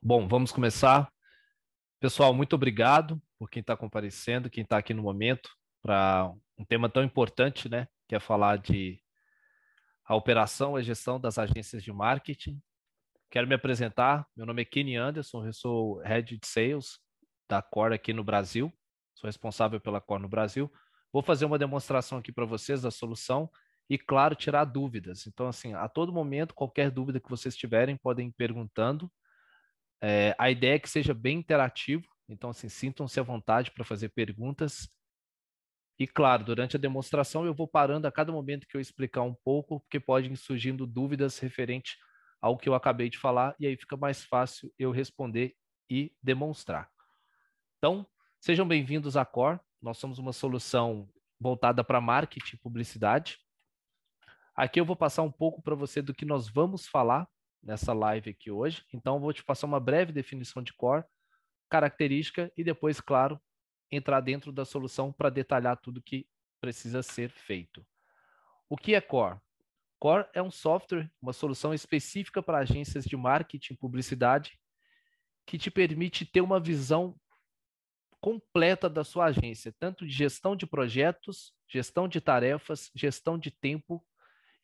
Bom, vamos começar. Pessoal, muito obrigado por quem está comparecendo, quem está aqui no momento, para um tema tão importante, né? Que é falar de a operação e gestão das agências de marketing. Quero me apresentar. Meu nome é Kenny Anderson, eu sou Head de Sales da Core aqui no Brasil. Sou responsável pela Core no Brasil. Vou fazer uma demonstração aqui para vocês da solução e, claro, tirar dúvidas. Então, assim, a todo momento, qualquer dúvida que vocês tiverem, podem ir perguntando é, a ideia é que seja bem interativo, então assim, sintam-se à vontade para fazer perguntas. E claro, durante a demonstração eu vou parando a cada momento que eu explicar um pouco, porque podem surgindo dúvidas referente ao que eu acabei de falar, e aí fica mais fácil eu responder e demonstrar. Então, sejam bem-vindos à Core. Nós somos uma solução voltada para marketing e publicidade. Aqui eu vou passar um pouco para você do que nós vamos falar nessa live aqui hoje. Então, vou te passar uma breve definição de core, característica e depois, claro, entrar dentro da solução para detalhar tudo que precisa ser feito. O que é core? Core é um software, uma solução específica para agências de marketing e publicidade que te permite ter uma visão completa da sua agência, tanto de gestão de projetos, gestão de tarefas, gestão de tempo,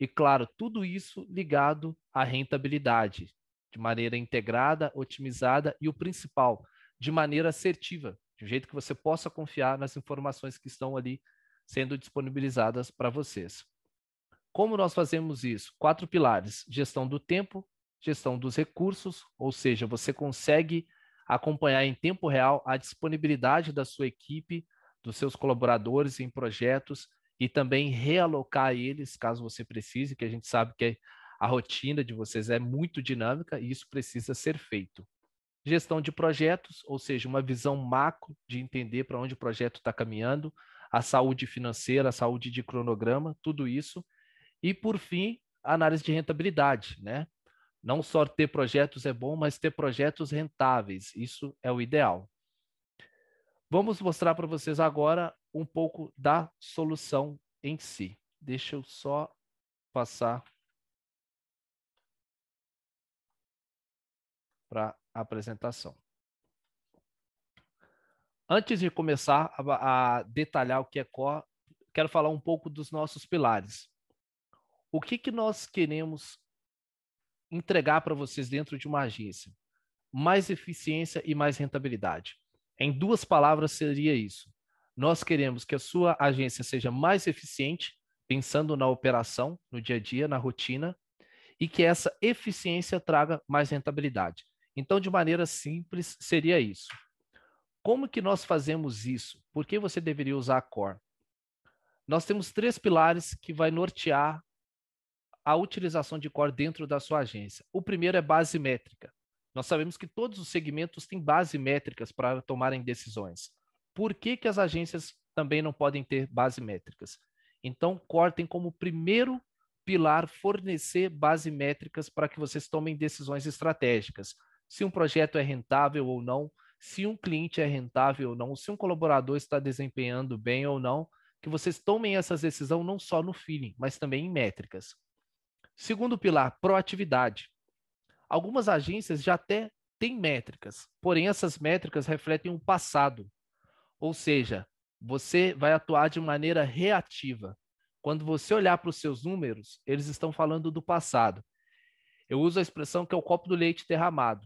e claro, tudo isso ligado à rentabilidade, de maneira integrada, otimizada e o principal, de maneira assertiva, de um jeito que você possa confiar nas informações que estão ali sendo disponibilizadas para vocês. Como nós fazemos isso? Quatro pilares: gestão do tempo, gestão dos recursos, ou seja, você consegue acompanhar em tempo real a disponibilidade da sua equipe, dos seus colaboradores em projetos e também realocar eles caso você precise, que a gente sabe que a rotina de vocês é muito dinâmica e isso precisa ser feito. Gestão de projetos, ou seja, uma visão macro de entender para onde o projeto está caminhando, a saúde financeira, a saúde de cronograma, tudo isso. E, por fim, análise de rentabilidade, né? Não só ter projetos é bom, mas ter projetos rentáveis, isso é o ideal. Vamos mostrar para vocês agora um pouco da solução em si. Deixa eu só passar para a apresentação. Antes de começar a, a detalhar o que é core, quero falar um pouco dos nossos pilares. O que, que nós queremos entregar para vocês dentro de uma agência? Mais eficiência e mais rentabilidade. Em duas palavras, seria isso. Nós queremos que a sua agência seja mais eficiente, pensando na operação, no dia a dia, na rotina, e que essa eficiência traga mais rentabilidade. Então, de maneira simples, seria isso. Como que nós fazemos isso? Por que você deveria usar a Core? Nós temos três pilares que vai nortear a utilização de Core dentro da sua agência. O primeiro é base métrica. Nós sabemos que todos os segmentos têm base métricas para tomarem decisões. Por que, que as agências também não podem ter base métricas? Então, cortem como primeiro pilar fornecer base métricas para que vocês tomem decisões estratégicas. Se um projeto é rentável ou não, se um cliente é rentável ou não, se um colaborador está desempenhando bem ou não, que vocês tomem essas decisões não só no feeling, mas também em métricas. Segundo pilar, proatividade. Algumas agências já até têm métricas, porém essas métricas refletem o passado. Ou seja, você vai atuar de maneira reativa. Quando você olhar para os seus números, eles estão falando do passado. Eu uso a expressão que é o copo do leite derramado.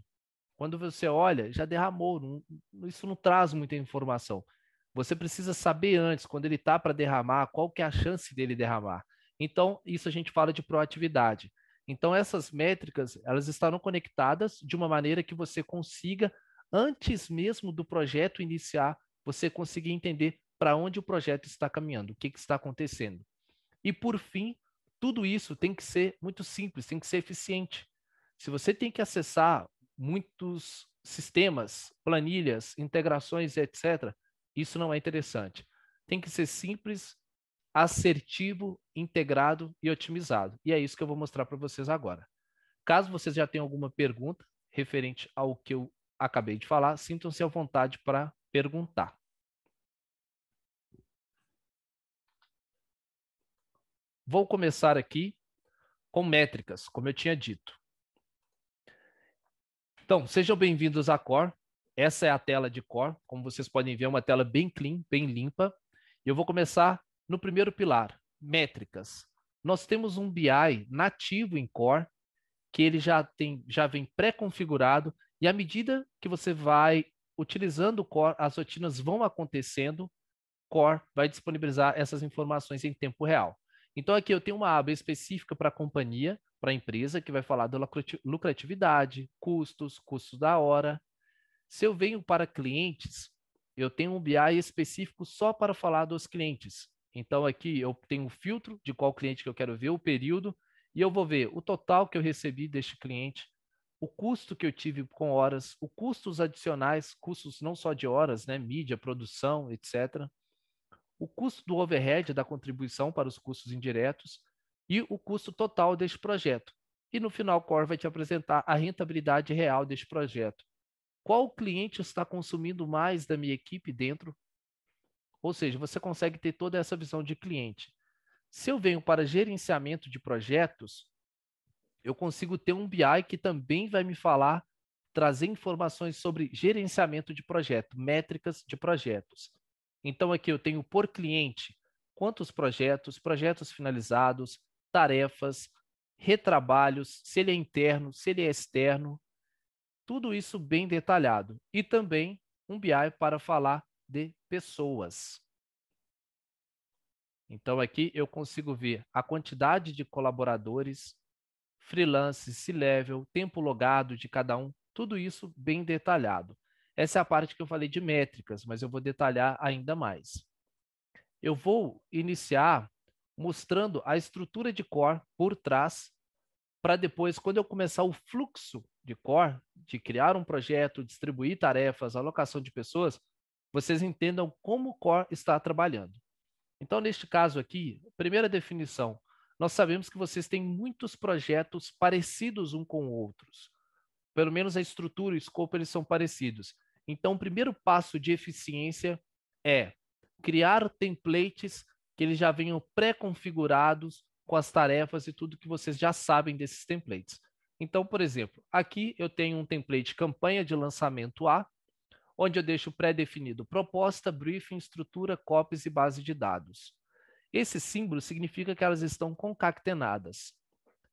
Quando você olha, já derramou, não, isso não traz muita informação. Você precisa saber antes, quando ele está para derramar, qual que é a chance dele derramar. Então, isso a gente fala de proatividade. Então essas métricas, elas estarão conectadas de uma maneira que você consiga antes mesmo do projeto iniciar, você conseguir entender para onde o projeto está caminhando, o que, que está acontecendo. E por fim, tudo isso tem que ser muito simples, tem que ser eficiente. Se você tem que acessar muitos sistemas, planilhas, integrações, etc., isso não é interessante. Tem que ser simples assertivo, integrado e otimizado. E é isso que eu vou mostrar para vocês agora. Caso vocês já tenham alguma pergunta referente ao que eu acabei de falar, sintam-se à vontade para perguntar. Vou começar aqui com métricas, como eu tinha dito. Então, sejam bem-vindos à Core. Essa é a tela de Core. Como vocês podem ver, é uma tela bem clean, bem limpa. E eu vou começar no primeiro pilar, métricas. Nós temos um BI nativo em Core, que ele já, tem, já vem pré-configurado, e à medida que você vai utilizando o Core, as rotinas vão acontecendo, Core vai disponibilizar essas informações em tempo real. Então, aqui eu tenho uma aba específica para a companhia, para a empresa, que vai falar da lucratividade, custos, custos da hora. Se eu venho para clientes, eu tenho um BI específico só para falar dos clientes. Então aqui eu tenho um filtro de qual cliente que eu quero ver, o período, e eu vou ver o total que eu recebi deste cliente, o custo que eu tive com horas, os custos adicionais, custos não só de horas, né, mídia, produção, etc. O custo do overhead da contribuição para os custos indiretos e o custo total deste projeto. E no final, Core vai te apresentar a rentabilidade real deste projeto. Qual cliente está consumindo mais da minha equipe dentro ou seja, você consegue ter toda essa visão de cliente. Se eu venho para gerenciamento de projetos, eu consigo ter um BI que também vai me falar, trazer informações sobre gerenciamento de projeto, métricas de projetos. Então aqui eu tenho por cliente quantos projetos, projetos finalizados, tarefas, retrabalhos, se ele é interno, se ele é externo, tudo isso bem detalhado. E também um BI para falar de pessoas. Então aqui eu consigo ver a quantidade de colaboradores, freelance, C-level, tempo logado de cada um, tudo isso bem detalhado. Essa é a parte que eu falei de métricas, mas eu vou detalhar ainda mais. Eu vou iniciar mostrando a estrutura de core por trás, para depois, quando eu começar o fluxo de core, de criar um projeto, distribuir tarefas, alocação de pessoas, vocês entendam como o core está trabalhando. Então, neste caso aqui, primeira definição, nós sabemos que vocês têm muitos projetos parecidos um com outros. Pelo menos a estrutura e o escopo eles são parecidos. Então, o primeiro passo de eficiência é criar templates que eles já venham pré-configurados com as tarefas e tudo que vocês já sabem desses templates. Então, por exemplo, aqui eu tenho um template campanha de lançamento A, onde eu deixo pré-definido proposta, briefing, estrutura, copies e base de dados. Esse símbolo significa que elas estão concatenadas.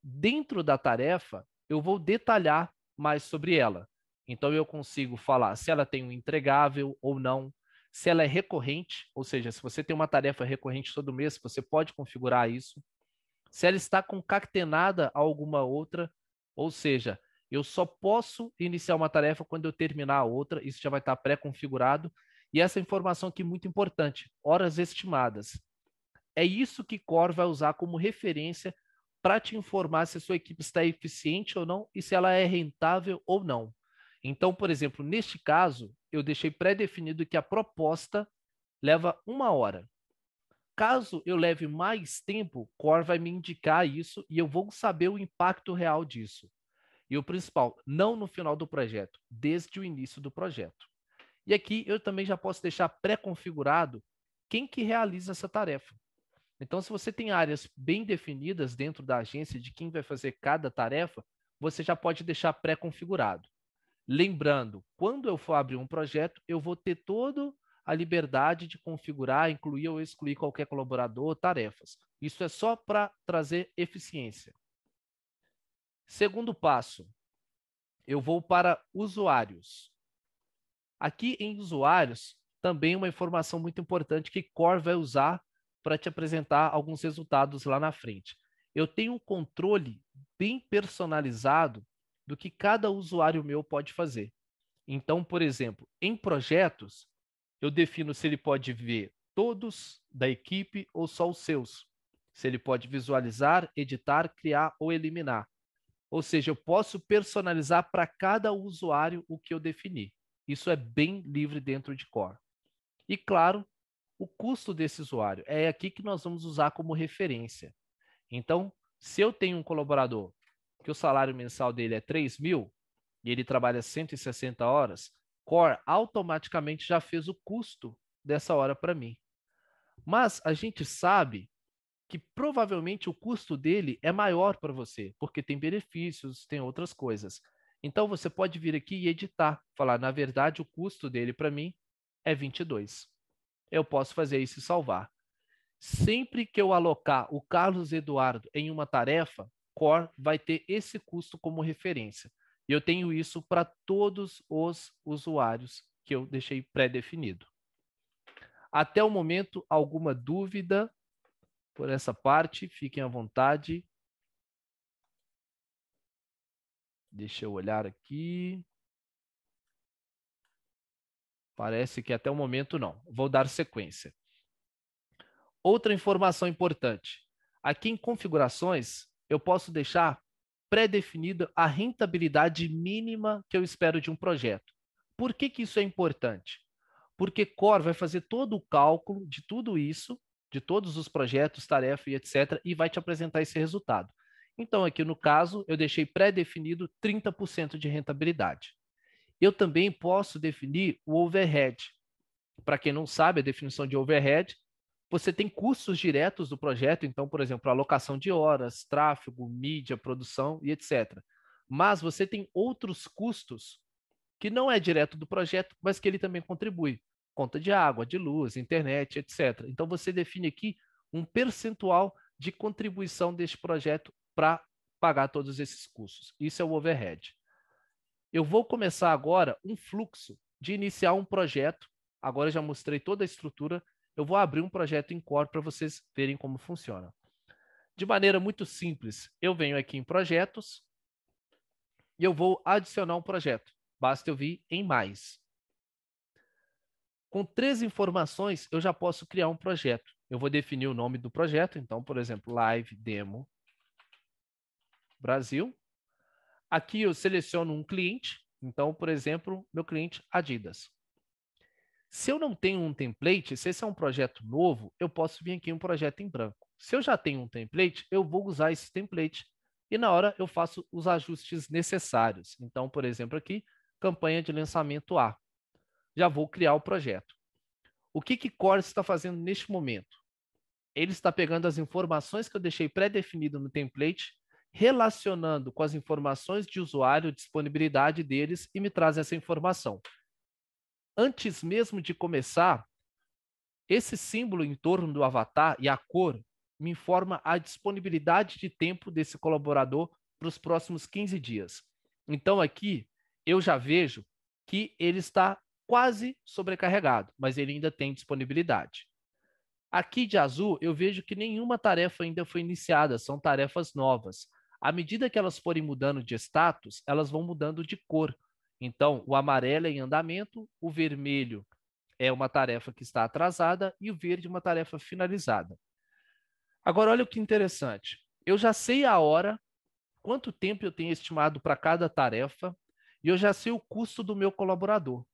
Dentro da tarefa, eu vou detalhar mais sobre ela. Então, eu consigo falar se ela tem um entregável ou não, se ela é recorrente, ou seja, se você tem uma tarefa recorrente todo mês, você pode configurar isso. Se ela está concatenada a alguma outra, ou seja, eu só posso iniciar uma tarefa quando eu terminar a outra, isso já vai estar pré-configurado. E essa informação aqui é muito importante, horas estimadas. É isso que Core vai usar como referência para te informar se a sua equipe está eficiente ou não e se ela é rentável ou não. Então, por exemplo, neste caso, eu deixei pré-definido que a proposta leva uma hora. Caso eu leve mais tempo, Core vai me indicar isso e eu vou saber o impacto real disso. E o principal, não no final do projeto, desde o início do projeto. E aqui eu também já posso deixar pré-configurado quem que realiza essa tarefa. Então, se você tem áreas bem definidas dentro da agência de quem vai fazer cada tarefa, você já pode deixar pré-configurado. Lembrando, quando eu for abrir um projeto, eu vou ter toda a liberdade de configurar, incluir ou excluir qualquer colaborador, tarefas. Isso é só para trazer eficiência. Segundo passo, eu vou para usuários. Aqui em usuários, também uma informação muito importante que Core vai usar para te apresentar alguns resultados lá na frente. Eu tenho um controle bem personalizado do que cada usuário meu pode fazer. Então, por exemplo, em projetos, eu defino se ele pode ver todos da equipe ou só os seus. Se ele pode visualizar, editar, criar ou eliminar. Ou seja, eu posso personalizar para cada usuário o que eu defini. Isso é bem livre dentro de core. E claro, o custo desse usuário. É aqui que nós vamos usar como referência. Então, se eu tenho um colaborador que o salário mensal dele é 3 mil e ele trabalha 160 horas, Core automaticamente já fez o custo dessa hora para mim. Mas a gente sabe que provavelmente o custo dele é maior para você, porque tem benefícios, tem outras coisas. Então você pode vir aqui e editar, falar, na verdade o custo dele para mim é 22. Eu posso fazer isso e salvar. Sempre que eu alocar o Carlos Eduardo em uma tarefa, Core vai ter esse custo como referência. E eu tenho isso para todos os usuários que eu deixei pré-definido. Até o momento, alguma dúvida por essa parte. Fiquem à vontade. Deixa eu olhar aqui. Parece que até o momento não. Vou dar sequência. Outra informação importante. Aqui em configurações, eu posso deixar pré definida a rentabilidade mínima que eu espero de um projeto. Por que, que isso é importante? Porque Core vai fazer todo o cálculo de tudo isso de todos os projetos, tarefa e etc., e vai te apresentar esse resultado. Então, aqui no caso, eu deixei pré-definido 30% de rentabilidade. Eu também posso definir o overhead. Para quem não sabe, a definição de overhead, você tem custos diretos do projeto, então, por exemplo, alocação de horas, tráfego, mídia, produção e etc. Mas você tem outros custos que não é direto do projeto, mas que ele também contribui conta de água, de luz, internet, etc. Então você define aqui um percentual de contribuição deste projeto para pagar todos esses custos. Isso é o overhead. Eu vou começar agora um fluxo de iniciar um projeto. Agora já mostrei toda a estrutura. Eu vou abrir um projeto em core para vocês verem como funciona. De maneira muito simples, eu venho aqui em projetos e eu vou adicionar um projeto. Basta eu vir em mais. Com três informações, eu já posso criar um projeto. Eu vou definir o nome do projeto, então, por exemplo, Live Demo Brasil. Aqui eu seleciono um cliente, então, por exemplo, meu cliente Adidas. Se eu não tenho um template, se esse é um projeto novo, eu posso vir aqui em um projeto em branco. Se eu já tenho um template, eu vou usar esse template e na hora eu faço os ajustes necessários. Então, por exemplo, aqui, campanha de lançamento A já vou criar o projeto. O que que Core está fazendo neste momento? Ele está pegando as informações que eu deixei pré-definido no template, relacionando com as informações de usuário, disponibilidade deles e me traz essa informação. Antes mesmo de começar, esse símbolo em torno do avatar e a cor me informa a disponibilidade de tempo desse colaborador para os próximos 15 dias. Então aqui eu já vejo que ele está quase sobrecarregado, mas ele ainda tem disponibilidade. Aqui de azul, eu vejo que nenhuma tarefa ainda foi iniciada, são tarefas novas. À medida que elas forem mudando de status, elas vão mudando de cor. Então, o amarelo é em andamento, o vermelho é uma tarefa que está atrasada e o verde uma tarefa finalizada. Agora, olha o que interessante. Eu já sei a hora, quanto tempo eu tenho estimado para cada tarefa, e eu já sei o custo do meu colaborador.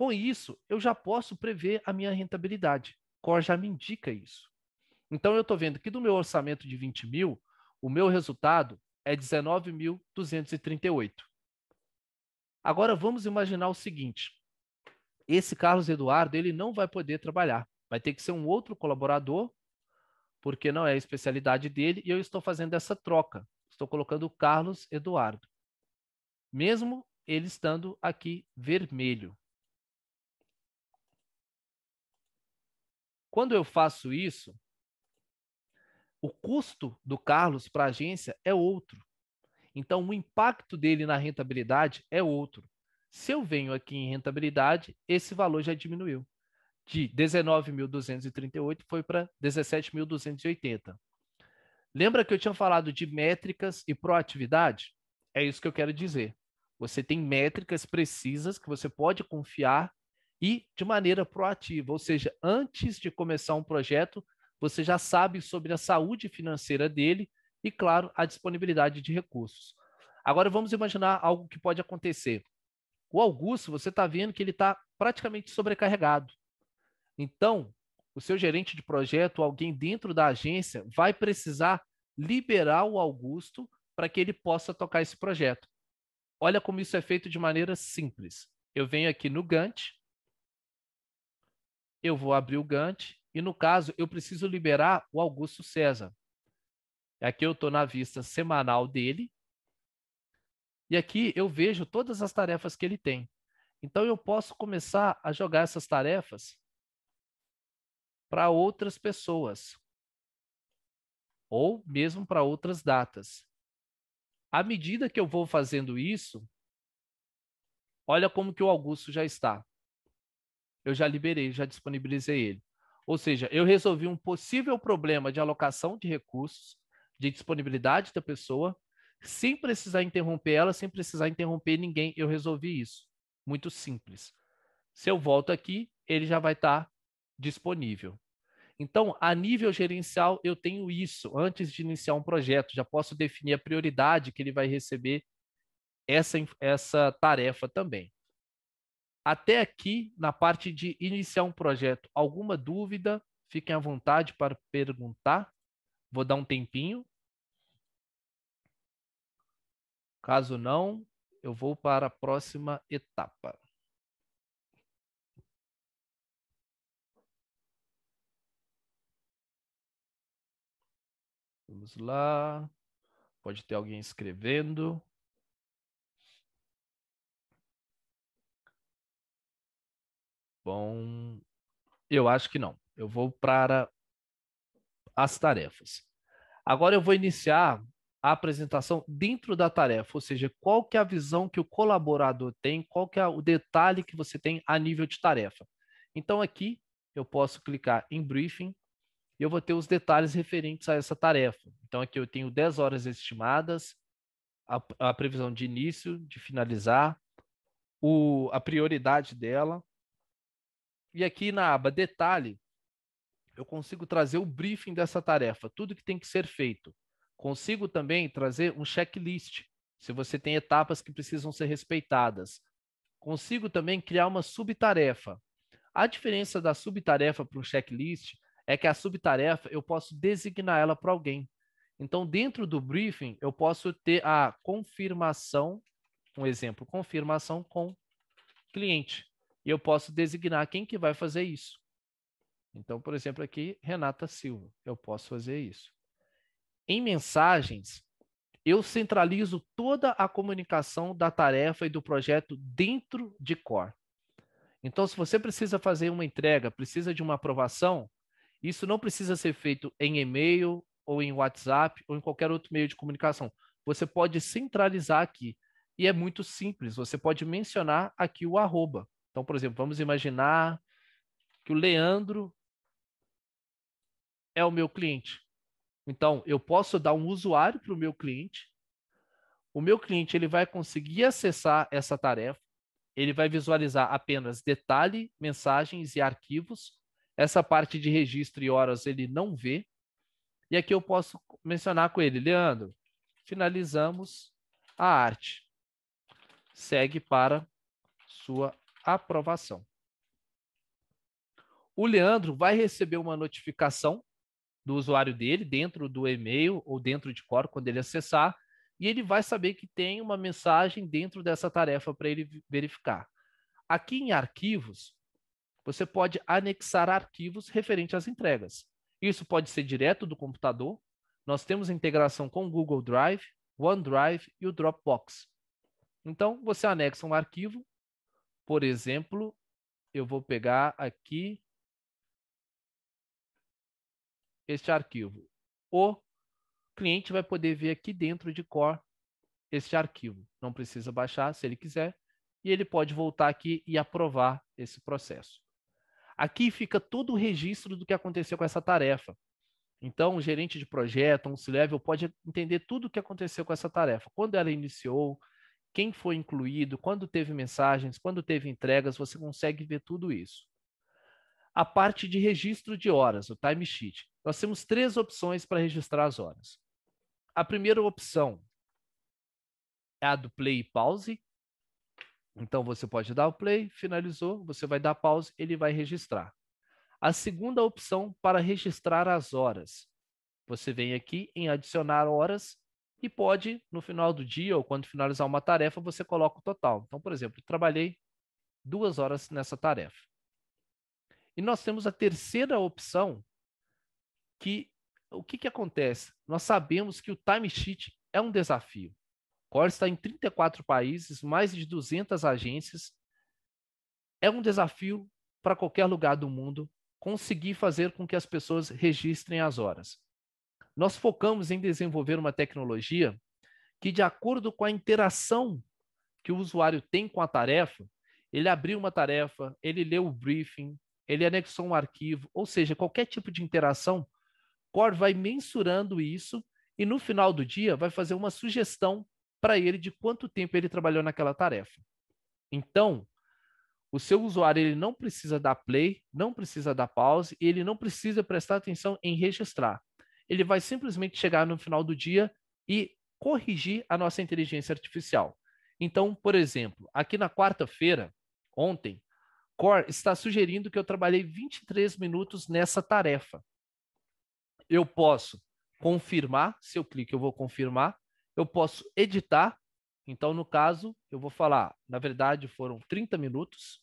Com isso, eu já posso prever a minha rentabilidade. Cor já me indica isso. Então, eu estou vendo que do meu orçamento de 20 mil, o meu resultado é 19.238. Agora, vamos imaginar o seguinte. Esse Carlos Eduardo, ele não vai poder trabalhar. Vai ter que ser um outro colaborador, porque não é a especialidade dele, e eu estou fazendo essa troca. Estou colocando o Carlos Eduardo. Mesmo ele estando aqui vermelho. Quando eu faço isso, o custo do Carlos para a agência é outro. Então, o impacto dele na rentabilidade é outro. Se eu venho aqui em rentabilidade, esse valor já diminuiu. De 19.238 foi para 17.280. Lembra que eu tinha falado de métricas e proatividade? É isso que eu quero dizer. Você tem métricas precisas que você pode confiar e de maneira proativa, ou seja, antes de começar um projeto, você já sabe sobre a saúde financeira dele e, claro, a disponibilidade de recursos. Agora vamos imaginar algo que pode acontecer. O Augusto, você está vendo que ele está praticamente sobrecarregado. Então, o seu gerente de projeto, alguém dentro da agência, vai precisar liberar o Augusto para que ele possa tocar esse projeto. Olha como isso é feito de maneira simples. Eu venho aqui no Gantt, eu vou abrir o Gantt e, no caso, eu preciso liberar o Augusto César. Aqui eu estou na vista semanal dele. E aqui eu vejo todas as tarefas que ele tem. Então eu posso começar a jogar essas tarefas para outras pessoas ou mesmo para outras datas. À medida que eu vou fazendo isso, olha como que o Augusto já está eu já liberei, já disponibilizei ele. Ou seja, eu resolvi um possível problema de alocação de recursos, de disponibilidade da pessoa, sem precisar interromper ela, sem precisar interromper ninguém, eu resolvi isso. Muito simples. Se eu volto aqui, ele já vai estar tá disponível. Então, a nível gerencial, eu tenho isso antes de iniciar um projeto. Já posso definir a prioridade que ele vai receber essa, essa tarefa também. Até aqui, na parte de iniciar um projeto, alguma dúvida? Fiquem à vontade para perguntar. Vou dar um tempinho. Caso não, eu vou para a próxima etapa. Vamos lá. Pode ter alguém escrevendo. Bom, então, eu acho que não. Eu vou para as tarefas. Agora eu vou iniciar a apresentação dentro da tarefa, ou seja, qual que é a visão que o colaborador tem, qual que é o detalhe que você tem a nível de tarefa. Então aqui eu posso clicar em briefing e eu vou ter os detalhes referentes a essa tarefa. Então aqui eu tenho 10 horas estimadas, a, a previsão de início, de finalizar, o, a prioridade dela, e aqui na aba detalhe, eu consigo trazer o briefing dessa tarefa, tudo que tem que ser feito. Consigo também trazer um checklist, se você tem etapas que precisam ser respeitadas. Consigo também criar uma subtarefa. A diferença da subtarefa para um checklist é que a subtarefa eu posso designar ela para alguém. Então, dentro do briefing, eu posso ter a confirmação, um exemplo, confirmação com cliente. E eu posso designar quem que vai fazer isso. Então, por exemplo, aqui, Renata Silva, eu posso fazer isso. Em mensagens, eu centralizo toda a comunicação da tarefa e do projeto dentro de Core. Então, se você precisa fazer uma entrega, precisa de uma aprovação, isso não precisa ser feito em e-mail ou em WhatsApp ou em qualquer outro meio de comunicação. Você pode centralizar aqui. E é muito simples, você pode mencionar aqui o arroba. Então, por exemplo, vamos imaginar que o Leandro é o meu cliente. Então, eu posso dar um usuário para o meu cliente. O meu cliente ele vai conseguir acessar essa tarefa. Ele vai visualizar apenas detalhe, mensagens e arquivos. Essa parte de registro e horas ele não vê. E aqui eu posso mencionar com ele, Leandro, finalizamos a arte. Segue para sua aprovação. O Leandro vai receber uma notificação do usuário dele dentro do e-mail ou dentro de Core quando ele acessar e ele vai saber que tem uma mensagem dentro dessa tarefa para ele verificar. Aqui em arquivos, você pode anexar arquivos referentes às entregas. Isso pode ser direto do computador. Nós temos integração com o Google Drive, OneDrive e o Dropbox. Então, você anexa um arquivo por exemplo, eu vou pegar aqui este arquivo. O cliente vai poder ver aqui dentro de core este arquivo. Não precisa baixar se ele quiser. E ele pode voltar aqui e aprovar esse processo. Aqui fica todo o registro do que aconteceu com essa tarefa. Então, o gerente de projeto, um C-Level, pode entender tudo o que aconteceu com essa tarefa. Quando ela iniciou, quem foi incluído, quando teve mensagens, quando teve entregas, você consegue ver tudo isso. A parte de registro de horas, o timesheet. Nós temos três opções para registrar as horas. A primeira opção é a do play e pause. Então você pode dar o play, finalizou, você vai dar pause, ele vai registrar. A segunda opção para registrar as horas. Você vem aqui em adicionar horas e pode, no final do dia ou quando finalizar uma tarefa, você coloca o total. Então, por exemplo, trabalhei duas horas nessa tarefa. E nós temos a terceira opção, que o que, que acontece? Nós sabemos que o timesheet é um desafio. Core está em 34 países, mais de 200 agências. É um desafio para qualquer lugar do mundo conseguir fazer com que as pessoas registrem as horas. Nós focamos em desenvolver uma tecnologia que, de acordo com a interação que o usuário tem com a tarefa, ele abriu uma tarefa, ele leu o briefing, ele anexou um arquivo, ou seja, qualquer tipo de interação, Core vai mensurando isso e no final do dia vai fazer uma sugestão para ele de quanto tempo ele trabalhou naquela tarefa. Então, o seu usuário ele não precisa dar play, não precisa dar pause, ele não precisa prestar atenção em registrar ele vai simplesmente chegar no final do dia e corrigir a nossa inteligência artificial. Então, por exemplo, aqui na quarta-feira, ontem, Core está sugerindo que eu trabalhei 23 minutos nessa tarefa. Eu posso confirmar, se eu clico, eu vou confirmar, eu posso editar. Então, no caso, eu vou falar, na verdade, foram 30 minutos.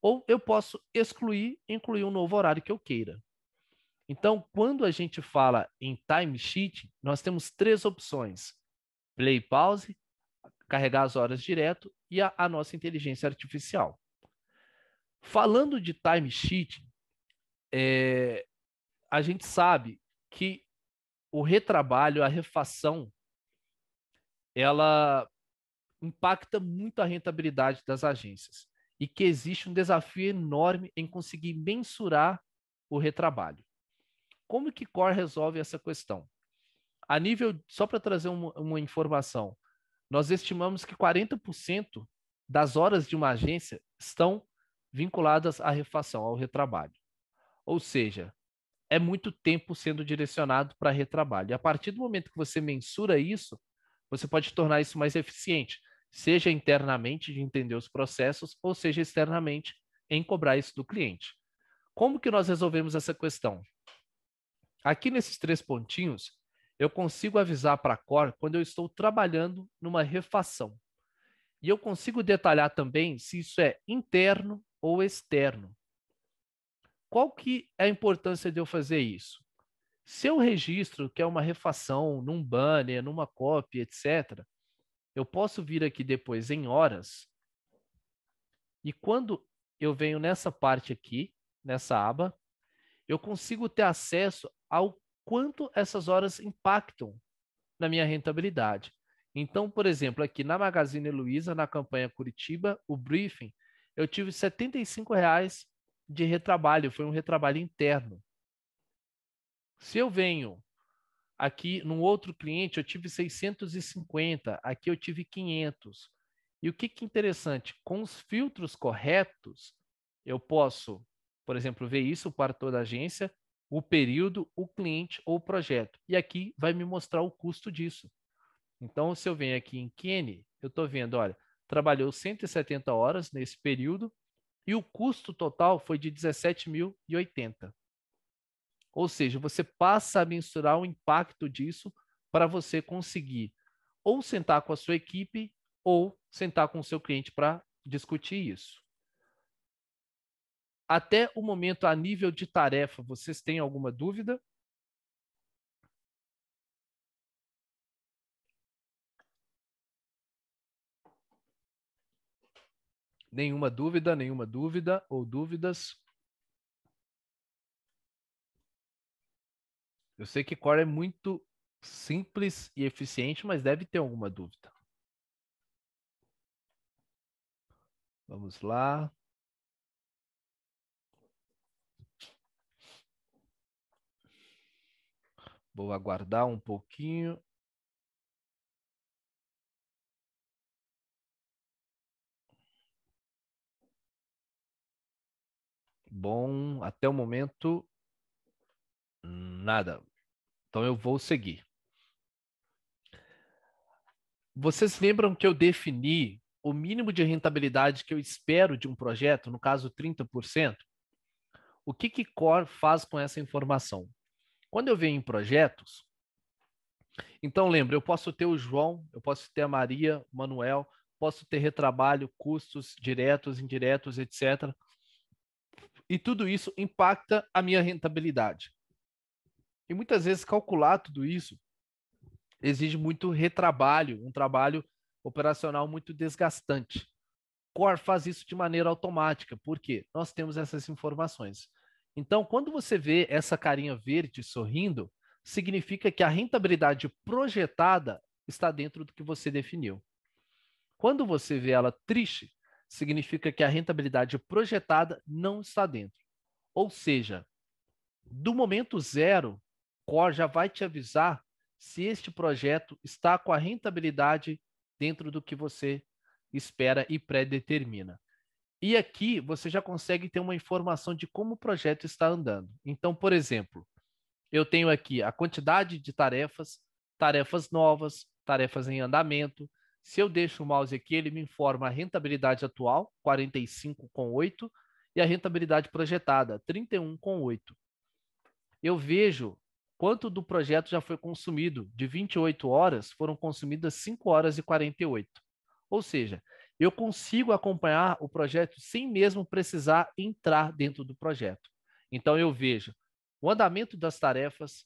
Ou eu posso excluir, incluir um novo horário que eu queira. Então, quando a gente fala em timesheet, nós temos três opções: play pause, carregar as horas direto e a, a nossa inteligência artificial. Falando de timesheet, é, a gente sabe que o retrabalho, a refação, ela impacta muito a rentabilidade das agências e que existe um desafio enorme em conseguir mensurar o retrabalho. Como que Cor resolve essa questão? A nível, só para trazer uma, uma informação, nós estimamos que 40% das horas de uma agência estão vinculadas à refação, ao retrabalho. Ou seja, é muito tempo sendo direcionado para retrabalho. E a partir do momento que você mensura isso, você pode tornar isso mais eficiente, seja internamente de entender os processos, ou seja externamente em cobrar isso do cliente. Como que nós resolvemos essa questão? Aqui nesses três pontinhos, eu consigo avisar para a Core quando eu estou trabalhando numa refação. E eu consigo detalhar também se isso é interno ou externo. Qual que é a importância de eu fazer isso? Se eu registro que é uma refação num banner, numa cópia, etc., eu posso vir aqui depois em horas. E quando eu venho nessa parte aqui, nessa aba, eu consigo ter acesso ao quanto essas horas impactam na minha rentabilidade. Então, por exemplo, aqui na Magazine Luiza, na campanha Curitiba, o briefing, eu tive R$ 75,00 de retrabalho, foi um retrabalho interno. Se eu venho aqui num outro cliente, eu tive 650, aqui eu tive 500. E o que, que é interessante, com os filtros corretos, eu posso por exemplo, ver isso para toda agência, o período, o cliente ou o projeto. E aqui vai me mostrar o custo disso. Então, se eu venho aqui em Kenny, eu estou vendo, olha, trabalhou 170 horas nesse período e o custo total foi de 17.080. Ou seja, você passa a mensurar o impacto disso para você conseguir ou sentar com a sua equipe ou sentar com o seu cliente para discutir isso. Até o momento, a nível de tarefa, vocês têm alguma dúvida? Nenhuma dúvida, nenhuma dúvida ou dúvidas? Eu sei que Core é muito simples e eficiente, mas deve ter alguma dúvida. Vamos lá. Vou aguardar um pouquinho. Bom, até o momento, nada. Então eu vou seguir. Vocês lembram que eu defini o mínimo de rentabilidade que eu espero de um projeto, no caso 30%? O que que Core faz com essa informação? Quando eu venho em projetos, então lembra, eu posso ter o João, eu posso ter a Maria, o Manuel, posso ter retrabalho, custos diretos, indiretos, etc. E tudo isso impacta a minha rentabilidade. E muitas vezes calcular tudo isso exige muito retrabalho, um trabalho operacional muito desgastante. Core faz isso de maneira automática, porque nós temos essas informações. Então, quando você vê essa carinha verde sorrindo, significa que a rentabilidade projetada está dentro do que você definiu. Quando você vê ela triste, significa que a rentabilidade projetada não está dentro. Ou seja, do momento zero, Core já vai te avisar se este projeto está com a rentabilidade dentro do que você espera e pré-determina. E aqui você já consegue ter uma informação de como o projeto está andando. Então, por exemplo, eu tenho aqui a quantidade de tarefas, tarefas novas, tarefas em andamento. Se eu deixo o mouse aqui, ele me informa a rentabilidade atual, 45,8, e a rentabilidade projetada, 31,8. Eu vejo quanto do projeto já foi consumido. De 28 horas, foram consumidas 5 horas e 48. Ou seja, eu consigo acompanhar o projeto sem mesmo precisar entrar dentro do projeto. Então, eu vejo o andamento das tarefas,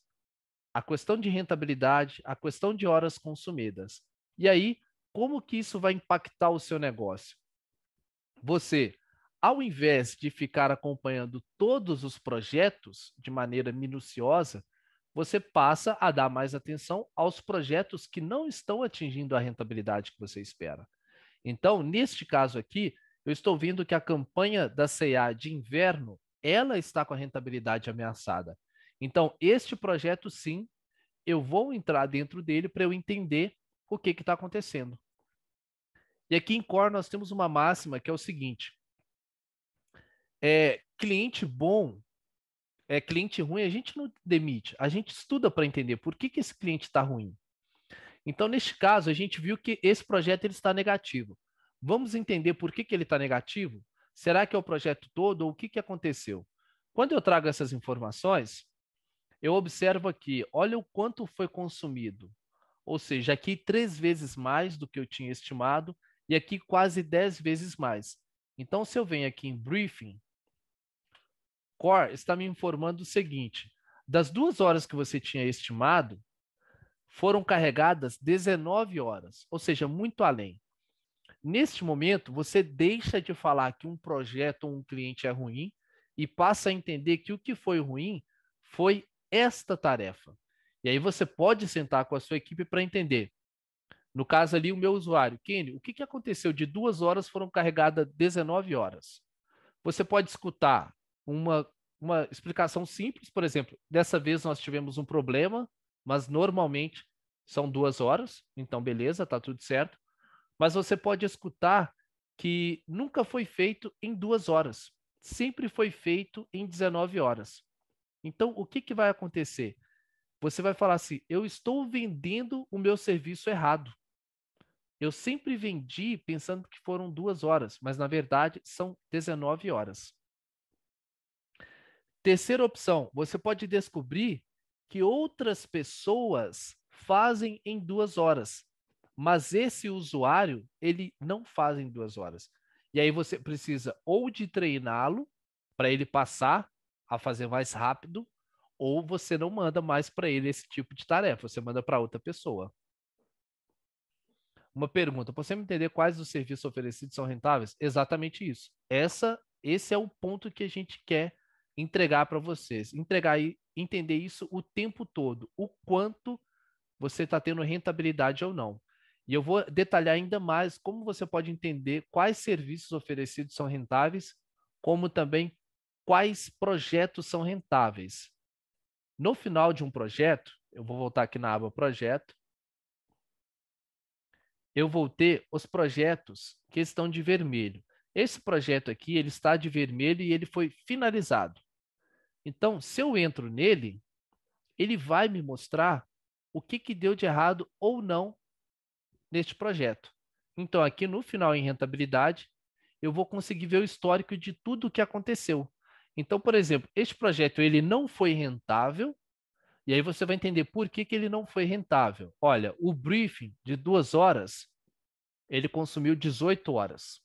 a questão de rentabilidade, a questão de horas consumidas. E aí, como que isso vai impactar o seu negócio? Você, ao invés de ficar acompanhando todos os projetos de maneira minuciosa, você passa a dar mais atenção aos projetos que não estão atingindo a rentabilidade que você espera. Então, neste caso aqui, eu estou vendo que a campanha da CEA de inverno, ela está com a rentabilidade ameaçada. Então, este projeto, sim, eu vou entrar dentro dele para eu entender o que está acontecendo. E aqui em Core nós temos uma máxima que é o seguinte: é, cliente bom, é cliente ruim, a gente não demite, a gente estuda para entender por que, que esse cliente está ruim. Então, neste caso, a gente viu que esse projeto ele está negativo. Vamos entender por que, que ele está negativo? Será que é o projeto todo ou o que, que aconteceu? Quando eu trago essas informações, eu observo aqui, olha o quanto foi consumido. Ou seja, aqui três vezes mais do que eu tinha estimado e aqui quase dez vezes mais. Então, se eu venho aqui em Briefing, Core está me informando o seguinte, das duas horas que você tinha estimado, foram carregadas 19 horas, ou seja, muito além. Neste momento, você deixa de falar que um projeto ou um cliente é ruim e passa a entender que o que foi ruim foi esta tarefa. E aí você pode sentar com a sua equipe para entender. No caso ali, o meu usuário, Kenny, o que, que aconteceu? De duas horas foram carregadas 19 horas. Você pode escutar uma, uma explicação simples, por exemplo, dessa vez nós tivemos um problema mas normalmente são duas horas, então beleza, tá tudo certo. Mas você pode escutar que nunca foi feito em duas horas, sempre foi feito em 19 horas. Então, o que, que vai acontecer? Você vai falar assim: eu estou vendendo o meu serviço errado. Eu sempre vendi pensando que foram duas horas, mas na verdade são 19 horas. Terceira opção, você pode descobrir que outras pessoas fazem em duas horas, mas esse usuário ele não faz em duas horas. E aí você precisa ou de treiná-lo para ele passar a fazer mais rápido, ou você não manda mais para ele esse tipo de tarefa, você manda para outra pessoa. Uma pergunta, você me entender quais os serviços oferecidos são rentáveis? Exatamente isso. Essa, esse é o ponto que a gente quer entregar para vocês. Entregar e entender isso o tempo todo, o quanto você está tendo rentabilidade ou não. E eu vou detalhar ainda mais como você pode entender quais serviços oferecidos são rentáveis, como também quais projetos são rentáveis. No final de um projeto, eu vou voltar aqui na aba Projeto, eu vou ter os projetos que estão de vermelho. Esse projeto aqui, ele está de vermelho e ele foi finalizado. Então, se eu entro nele, ele vai me mostrar o que, que deu de errado ou não neste projeto. Então, aqui no final, em rentabilidade, eu vou conseguir ver o histórico de tudo o que aconteceu. Então, por exemplo, este projeto ele não foi rentável, e aí você vai entender por que, que ele não foi rentável. Olha, o briefing de duas horas, ele consumiu 18 horas.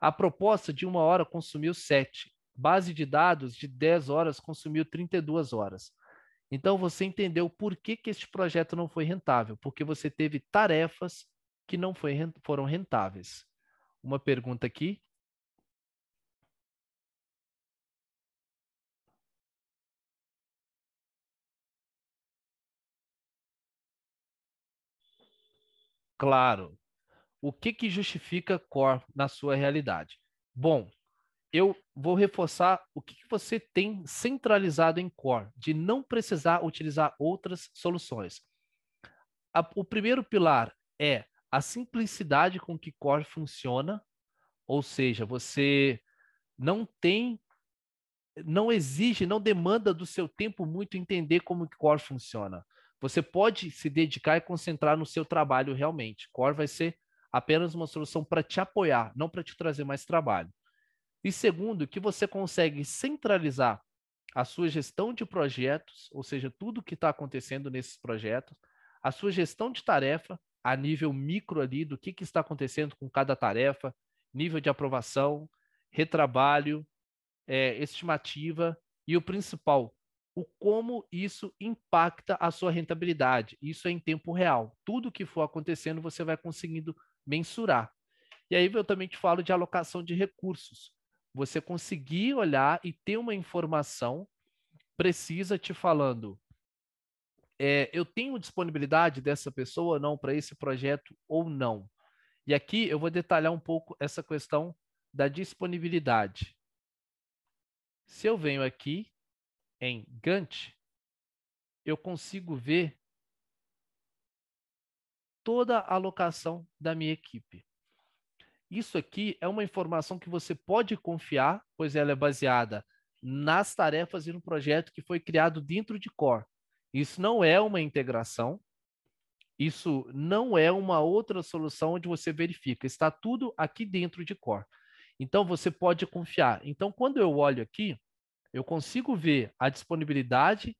A proposta de uma hora consumiu 7 base de dados de 10 horas consumiu 32 horas. Então você entendeu por que, que este projeto não foi rentável, porque você teve tarefas que não foi, foram rentáveis. Uma pergunta aqui. Claro. O que, que justifica core na sua realidade? Bom, eu vou reforçar o que você tem centralizado em core, de não precisar utilizar outras soluções. A, o primeiro pilar é a simplicidade com que core funciona, ou seja, você não tem, não exige, não demanda do seu tempo muito entender como que core funciona. Você pode se dedicar e concentrar no seu trabalho realmente. Core vai ser apenas uma solução para te apoiar, não para te trazer mais trabalho. E segundo, que você consegue centralizar a sua gestão de projetos, ou seja, tudo que está acontecendo nesses projetos, a sua gestão de tarefa a nível micro ali do que, que está acontecendo com cada tarefa, nível de aprovação, retrabalho, é, estimativa e o principal, o como isso impacta a sua rentabilidade. Isso é em tempo real. Tudo que for acontecendo, você vai conseguindo mensurar. E aí eu também te falo de alocação de recursos, você conseguir olhar e ter uma informação precisa te falando. É, eu tenho disponibilidade dessa pessoa ou não para esse projeto ou não. E aqui eu vou detalhar um pouco essa questão da disponibilidade. Se eu venho aqui em Gantt, eu consigo ver toda a alocação da minha equipe. Isso aqui é uma informação que você pode confiar, pois ela é baseada nas tarefas e no projeto que foi criado dentro de Core. Isso não é uma integração, isso não é uma outra solução onde você verifica, está tudo aqui dentro de Core. Então você pode confiar. Então quando eu olho aqui, eu consigo ver a disponibilidade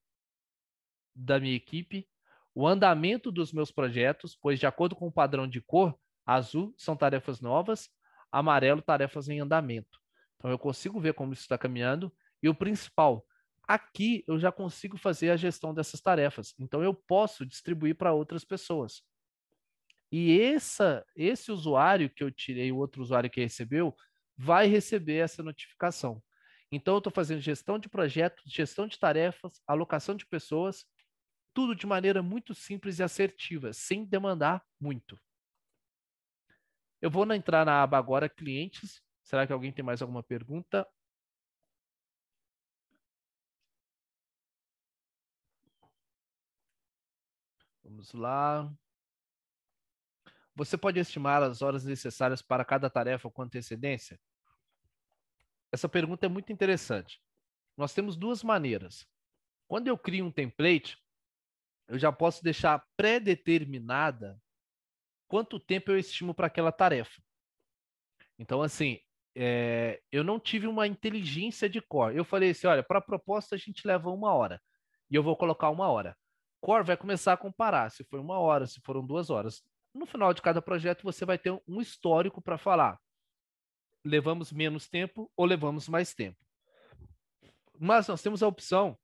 da minha equipe, o andamento dos meus projetos, pois de acordo com o padrão de cor, Azul são tarefas novas, amarelo, tarefas em andamento. Então eu consigo ver como isso está caminhando. E o principal, aqui eu já consigo fazer a gestão dessas tarefas. Então eu posso distribuir para outras pessoas. E essa, esse usuário que eu tirei, o outro usuário que recebeu, vai receber essa notificação. Então eu estou fazendo gestão de projetos, gestão de tarefas, alocação de pessoas, tudo de maneira muito simples e assertiva, sem demandar muito. Eu vou entrar na aba agora, clientes. Será que alguém tem mais alguma pergunta? Vamos lá. Você pode estimar as horas necessárias para cada tarefa com antecedência? Essa pergunta é muito interessante. Nós temos duas maneiras. Quando eu crio um template, eu já posso deixar pré-determinada quanto tempo eu estimo para aquela tarefa. Então, assim, é, eu não tive uma inteligência de core. Eu falei assim: olha, para a proposta a gente leva uma hora e eu vou colocar uma hora. Core vai começar a comparar se foi uma hora, se foram duas horas. No final de cada projeto, você vai ter um histórico para falar: levamos menos tempo ou levamos mais tempo. Mas nós temos a opção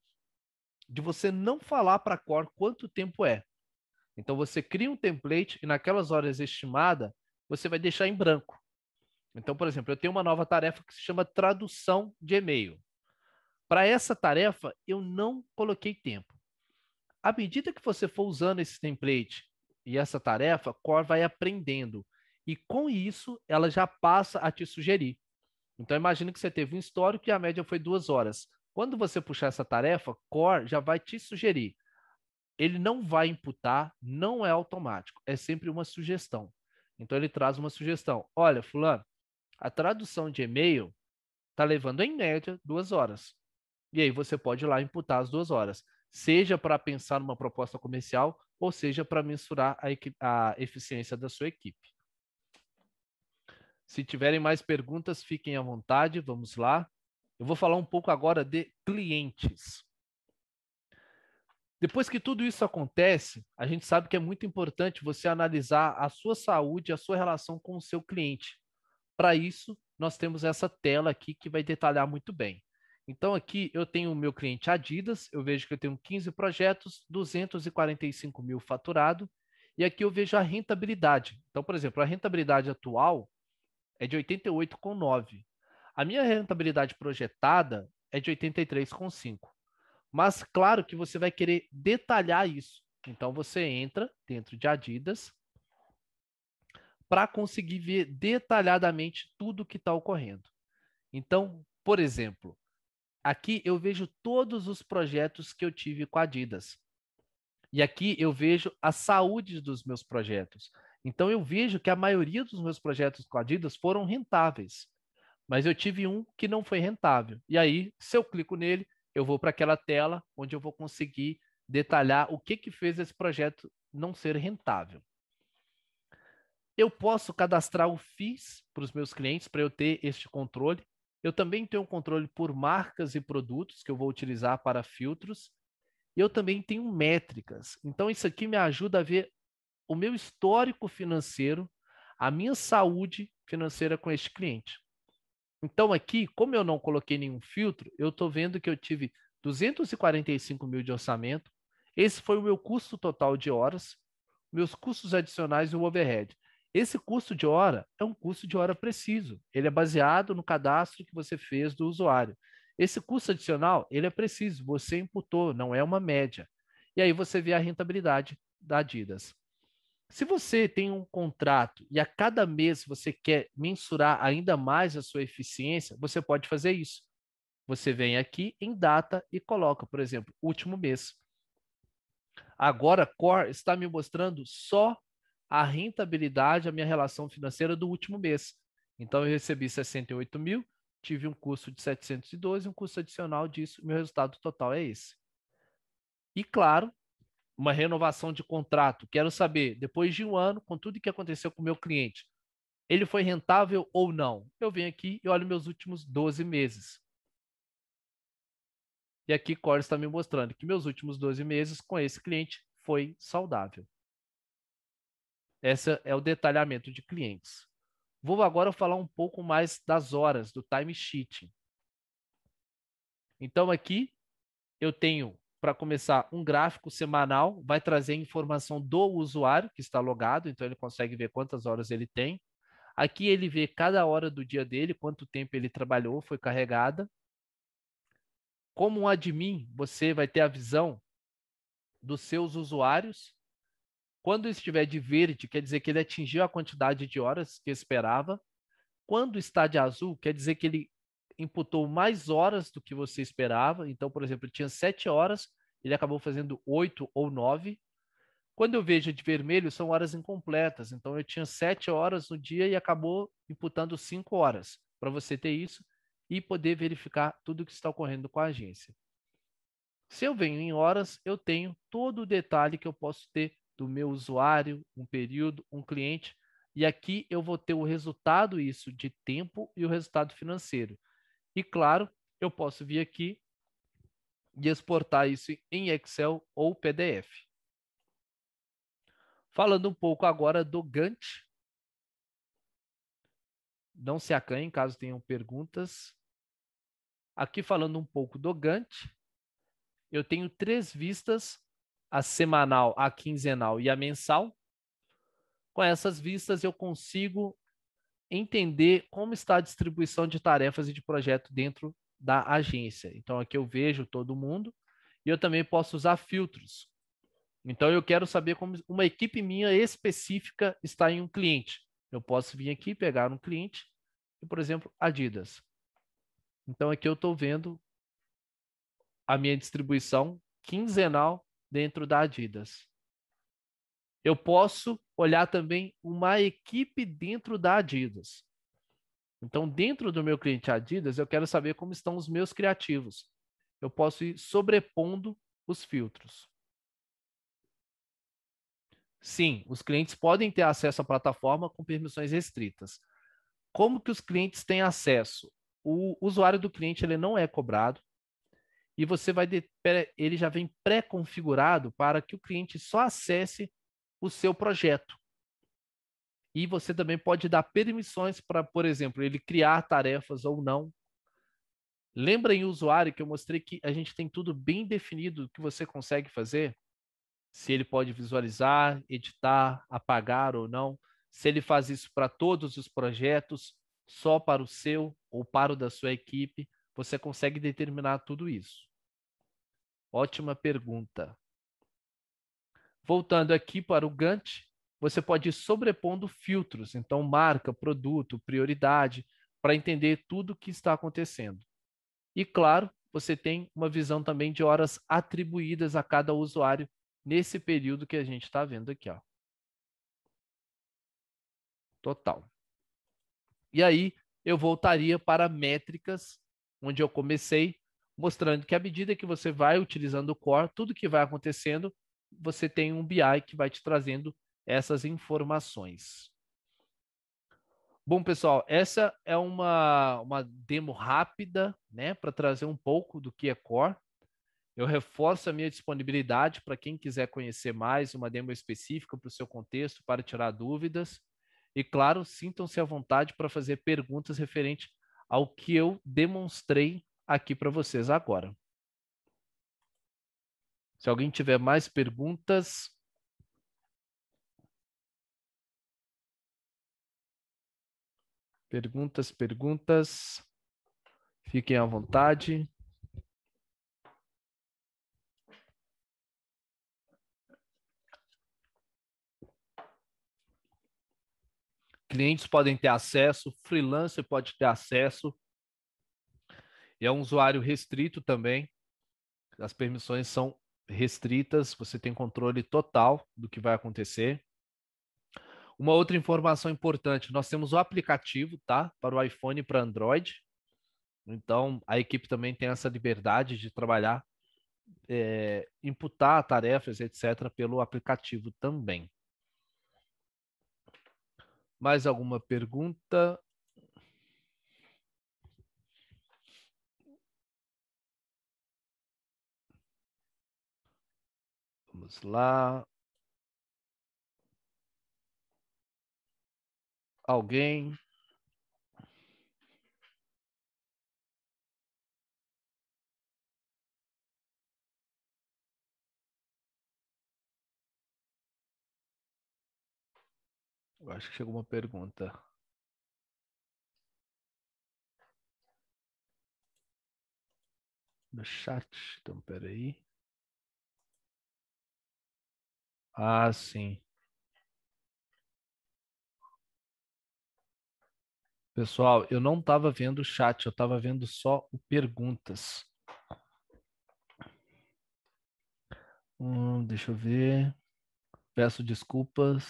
de você não falar para a Core quanto tempo é. Então você cria um template e naquelas horas estimada você vai deixar em branco. Então, por exemplo, eu tenho uma nova tarefa que se chama tradução de e-mail. Para essa tarefa, eu não coloquei tempo. À medida que você for usando esse template e essa tarefa, Core vai aprendendo. E com isso, ela já passa a te sugerir. Então, imagina que você teve um histórico e a média foi duas horas. Quando você puxar essa tarefa, Core já vai te sugerir ele não vai imputar, não é automático, é sempre uma sugestão. Então ele traz uma sugestão. Olha, fulano, a tradução de e-mail está levando em média duas horas. E aí você pode ir lá imputar as duas horas, seja para pensar numa proposta comercial, ou seja para mensurar a, a eficiência da sua equipe. Se tiverem mais perguntas, fiquem à vontade, vamos lá. Eu vou falar um pouco agora de clientes. Depois que tudo isso acontece, a gente sabe que é muito importante você analisar a sua saúde, a sua relação com o seu cliente. Para isso, nós temos essa tela aqui que vai detalhar muito bem. Então, aqui eu tenho o meu cliente Adidas, eu vejo que eu tenho 15 projetos, 245 mil faturado, e aqui eu vejo a rentabilidade. Então, por exemplo, a rentabilidade atual é de 88,9. A minha rentabilidade projetada é de 83,5. Mas claro que você vai querer detalhar isso. Então você entra dentro de Adidas para conseguir ver detalhadamente tudo o que está ocorrendo. Então, por exemplo, aqui eu vejo todos os projetos que eu tive com a Adidas. E aqui eu vejo a saúde dos meus projetos. Então eu vejo que a maioria dos meus projetos com a Adidas foram rentáveis. Mas eu tive um que não foi rentável. E aí, se eu clico nele, eu vou para aquela tela onde eu vou conseguir detalhar o que, que fez esse projeto não ser rentável. Eu posso cadastrar o FIIs para os meus clientes para eu ter este controle. Eu também tenho um controle por marcas e produtos que eu vou utilizar para filtros. E eu também tenho métricas. Então, isso aqui me ajuda a ver o meu histórico financeiro, a minha saúde financeira com este cliente. Então aqui, como eu não coloquei nenhum filtro, eu estou vendo que eu tive 245 mil de orçamento. Esse foi o meu custo total de horas, meus custos adicionais e o overhead. Esse custo de hora é um custo de hora preciso. Ele é baseado no cadastro que você fez do usuário. Esse custo adicional, ele é preciso, você imputou, não é uma média. E aí você vê a rentabilidade da Adidas. Se você tem um contrato e a cada mês você quer mensurar ainda mais a sua eficiência, você pode fazer isso. Você vem aqui em data e coloca, por exemplo, último mês. Agora, Core está me mostrando só a rentabilidade, a minha relação financeira do último mês. Então, eu recebi 68 mil, tive um custo de 712, um custo adicional disso, meu resultado total é esse. E, claro, uma renovação de contrato. Quero saber, depois de um ano, com tudo que aconteceu com o meu cliente, ele foi rentável ou não? Eu venho aqui e olho meus últimos 12 meses. E aqui Core está me mostrando que meus últimos 12 meses com esse cliente foi saudável. Esse é o detalhamento de clientes. Vou agora falar um pouco mais das horas, do time sheet. Então aqui eu tenho para começar, um gráfico semanal vai trazer informação do usuário que está logado, então ele consegue ver quantas horas ele tem. Aqui ele vê cada hora do dia dele, quanto tempo ele trabalhou, foi carregada. Como um admin, você vai ter a visão dos seus usuários. Quando estiver de verde, quer dizer que ele atingiu a quantidade de horas que esperava. Quando está de azul, quer dizer que ele imputou mais horas do que você esperava. Então, por exemplo, tinha sete horas, ele acabou fazendo oito ou nove. Quando eu vejo de vermelho, são horas incompletas. Então, eu tinha sete horas no dia e acabou imputando cinco horas. Para você ter isso e poder verificar tudo o que está ocorrendo com a agência. Se eu venho em horas, eu tenho todo o detalhe que eu posso ter do meu usuário, um período, um cliente, e aqui eu vou ter o resultado isso de tempo e o resultado financeiro. E claro, eu posso vir aqui e exportar isso em Excel ou PDF. Falando um pouco agora do Gantt. Não se acanhem caso tenham perguntas. Aqui falando um pouco do Gantt, eu tenho três vistas, a semanal, a quinzenal e a mensal. Com essas vistas eu consigo entender como está a distribuição de tarefas e de projeto dentro da agência. Então aqui eu vejo todo mundo e eu também posso usar filtros. Então eu quero saber como uma equipe minha específica está em um cliente. Eu posso vir aqui pegar um cliente, por exemplo, Adidas. Então aqui eu estou vendo a minha distribuição quinzenal dentro da Adidas. Eu posso olhar também uma equipe dentro da Adidas. Então, dentro do meu cliente Adidas, eu quero saber como estão os meus criativos. Eu posso ir sobrepondo os filtros. Sim, os clientes podem ter acesso à plataforma com permissões restritas. Como que os clientes têm acesso? O usuário do cliente ele não é cobrado e você vai de, ele já vem pré-configurado para que o cliente só acesse o seu projeto. E você também pode dar permissões para, por exemplo, ele criar tarefas ou não. Lembra em usuário que eu mostrei que a gente tem tudo bem definido que você consegue fazer? Se ele pode visualizar, editar, apagar ou não. Se ele faz isso para todos os projetos, só para o seu ou para o da sua equipe, você consegue determinar tudo isso. Ótima pergunta. Voltando aqui para o Gantt, você pode ir sobrepondo filtros, então marca, produto, prioridade, para entender tudo o que está acontecendo. E claro, você tem uma visão também de horas atribuídas a cada usuário nesse período que a gente está vendo aqui. Ó. Total. E aí eu voltaria para métricas, onde eu comecei, mostrando que à medida que você vai utilizando o core, tudo que vai acontecendo, você tem um BI que vai te trazendo essas informações. Bom, pessoal, essa é uma, uma demo rápida, né, para trazer um pouco do que é Core. Eu reforço a minha disponibilidade para quem quiser conhecer mais uma demo específica para o seu contexto, para tirar dúvidas. E, claro, sintam-se à vontade para fazer perguntas referente ao que eu demonstrei aqui para vocês agora. Se alguém tiver mais perguntas, Perguntas, perguntas. Fiquem à vontade. Clientes podem ter acesso, freelancer pode ter acesso. E é um usuário restrito também. As permissões são restritas, você tem controle total do que vai acontecer. Uma outra informação importante: nós temos o aplicativo, tá? Para o iPhone e para Android. Então, a equipe também tem essa liberdade de trabalhar, é, imputar tarefas, etc., pelo aplicativo também. Mais alguma pergunta? Vamos lá. alguém? Eu acho que chegou uma pergunta. No chat, então peraí. Ah, sim. Pessoal, eu não estava vendo o chat, eu estava vendo só o perguntas. Hum, deixa eu ver. Peço desculpas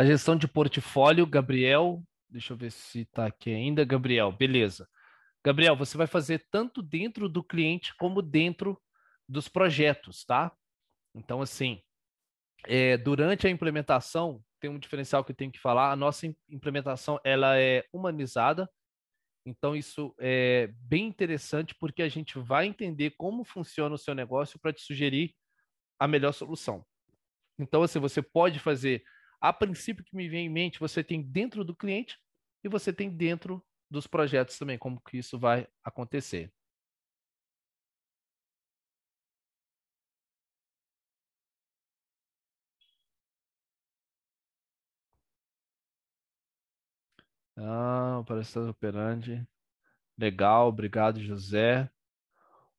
A gestão de portfólio, Gabriel, deixa eu ver se está aqui ainda. Gabriel, beleza. Gabriel, você vai fazer tanto dentro do cliente como dentro dos projetos, tá? Então, assim, é, durante a implementação, tem um diferencial que eu tenho que falar. A nossa implementação ela é humanizada, então isso é bem interessante porque a gente vai entender como funciona o seu negócio para te sugerir a melhor solução. Então assim você pode fazer a princípio que me vem em mente, você tem dentro do cliente e você tem dentro dos projetos também, como que isso vai acontecer. Ah, operações operante Legal, obrigado, José.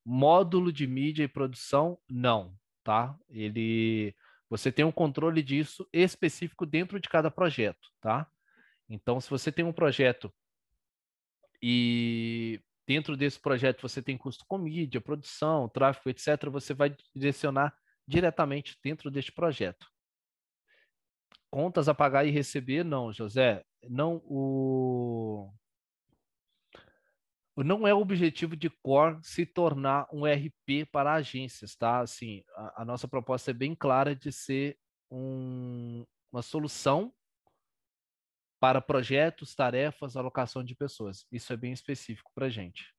Módulo de mídia e produção, não, tá? Ele você tem um controle disso específico dentro de cada projeto, tá? Então, se você tem um projeto e dentro desse projeto você tem custo com mídia, produção, tráfego, etc., você vai direcionar diretamente dentro deste projeto. Contas a pagar e receber, não, José. Não, o, não é o objetivo de Core se tornar um RP para agências, tá? Assim, a, a nossa proposta é bem clara de ser um, uma solução para projetos, tarefas, alocação de pessoas. Isso é bem específico para gente.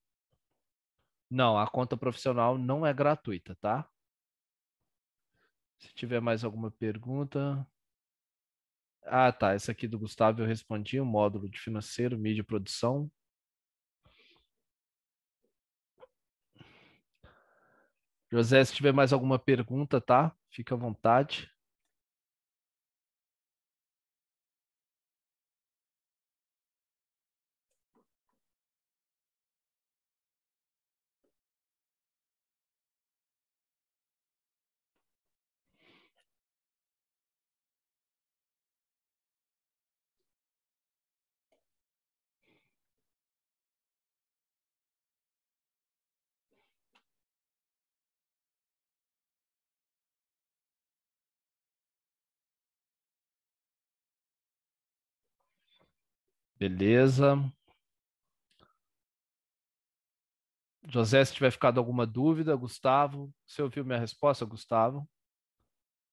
Não, a conta profissional não é gratuita, tá? Se tiver mais alguma pergunta. Ah, tá. Essa aqui do Gustavo eu respondi, o módulo de financeiro, mídia e produção. José, se tiver mais alguma pergunta, tá? Fica à vontade. Beleza. José, se tiver ficado alguma dúvida, Gustavo, você ouviu minha resposta, Gustavo?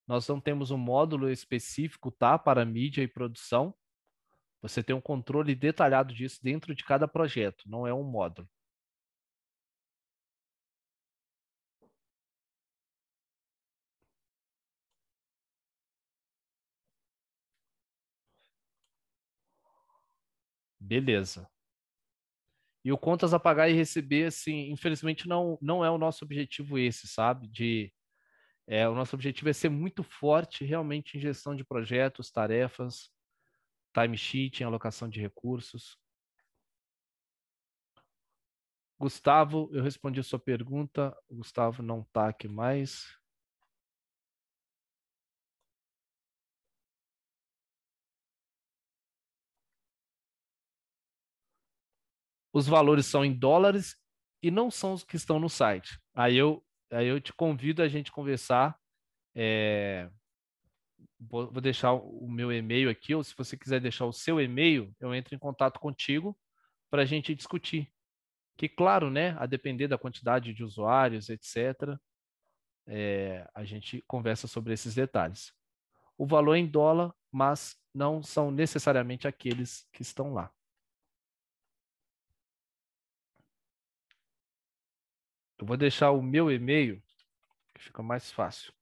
Nós não temos um módulo específico, tá, para mídia e produção. Você tem um controle detalhado disso dentro de cada projeto, não é um módulo. Beleza. E o contas a pagar e receber, assim, infelizmente não, não é o nosso objetivo esse, sabe? De é, o nosso objetivo é ser muito forte realmente em gestão de projetos, tarefas, timesheet, em alocação de recursos. Gustavo, eu respondi a sua pergunta. O Gustavo não está aqui mais. os valores são em dólares e não são os que estão no site. Aí eu, aí eu te convido a gente conversar. É... Vou, deixar o meu e-mail aqui, ou se você quiser deixar o seu e-mail, eu entro em contato contigo para a gente discutir. Que, claro, né, a depender da quantidade de usuários, etc., é, eh, a gente conversa sobre esses detalhes. O valor é em dólar, mas não são necessariamente aqueles que estão lá. Eu vou deixar o meu e-mail, que fica mais fácil.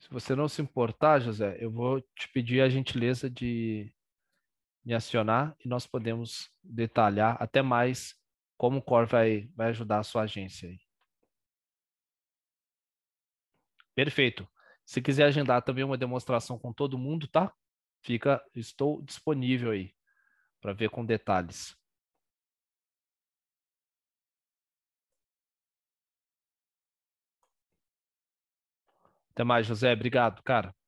Se você não se importar, José, eu vou te pedir a gentileza de me acionar e nós podemos detalhar até mais como o COR vai, vai ajudar a sua agência. Aí. Perfeito. Se quiser agendar também uma demonstração com todo mundo, tá? Fica, estou disponível aí para ver com detalhes. Até mais, José. Obrigado, cara.